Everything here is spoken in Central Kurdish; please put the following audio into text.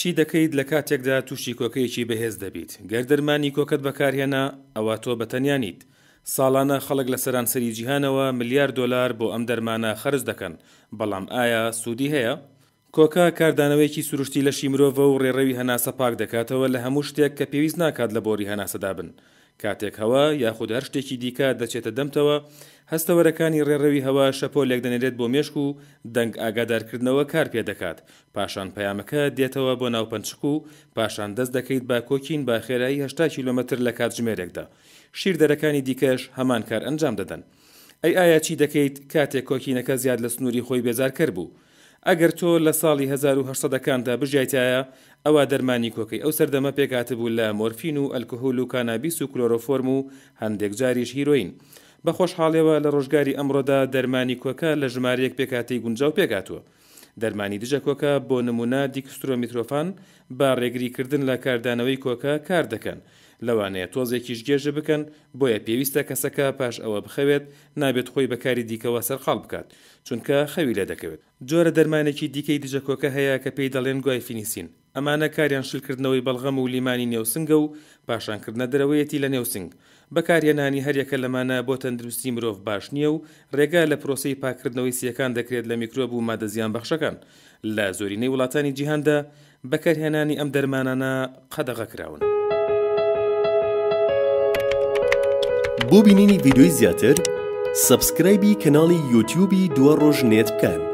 چی دەکەیت لە کاتێکدا تووشی کۆکەیەکی بەهێز دەبیت گەر دەرمانی کۆکەت بەکارهێنا ئەوە تۆ بەتەنیانیت ساڵانە خەڵک لە سەرانسەری جیهانەوە ملیار دلار بۆ ئەم دەرمانە خرج دەکەن بەڵام ئایا سوودی هەیە؟ کۆکە کاردانەوەیەکی سروشتی لەشی مرۆڤە و ڕێڕەوی هەناسە پاک دەکاتەوە لە هەموو شتێک کە پێویست ناکات لە بۆری هەناسەدا بن کاتێک هەوا یاخود هەر شتێکی دیکە دەچێتە دەمتەوە هەستەوەرەکانی ڕێڕەوی هەوا شەپۆ لێکدەنێرێت بۆ مێشک و دەنگ ئاگادارکردنەوە کار پێ دەکات پاشان پەیامەکە دێتەوە بۆ ناوپەنچک و پاشان دەست دەکەیت با کۆکین با خێرایی هشتا کیلومتر لە کاتژمێرێکدا شیردەرەکانی دیکەش هەمان کار ئەنجام دەدەن ئەی ئایا چی دەکەیت کاتێک کۆکینەکە زیاد لە سنووری خۆی بێزار کرد بوو ئەگەر تۆ لە ساڵی 1970دا بژایتایە ئەوە دەرمانی کۆکەی ئەو سەردەمە پێکاتبوو لە مۆرفین و ئەلکوهول و کانابیس و کلۆرۆفۆرم و هەندێک جاریش هیرۆین. بە خۆشحاڵەوە لە ڕۆژگاری ئەمڕۆدا دەرمانی کۆکە لە ژمارەیەک پێکاتی گونجاو پێکاتوە. دەرمانی دژە کۆکە بۆ نمونا دیکسترۆمیترۆفان با ڕێگریکردن لە کاردانەوەی کۆکە کار دەکەن لەوانەیە تۆزێکیش گێژە بکەن بۆیە پێویستە کەسەکە پاش ئەوە بخەوێت نابێت خۆی بەکاری دیکەەوە سەرخاڵ بکات چونکە خەوی لە دەکەوێت جۆرە دەرمانێکی دیکەی دژە کۆکە هەیە کە پێی دەڵێن گوای فینیسین ئەمانە کاریان شلکردنەوەی بەڵغەم و لیمانی نێوسنگە و پاشانکردنە دەرەوەیەتی لە نێوسنگ بەکارهێنانی هەریەکە لەمانە بۆ تەندروستی مرۆڤ باش نییە و ڕێگا لە پرۆسی پاکردنەوەی سیەکان دەکرێت لە میکرۆب و مادەزیان بەخشەکان لە زۆرینەی وڵاتانی جیهاندا بەکارهێنانی ئەم دەرمانانە قەدەغە کراون. بۆ بینینی ڤیددیوی زیاتر سبسکرایبی کەناڵی یوتیوبی دووە ڕۆژ نێت بکەن.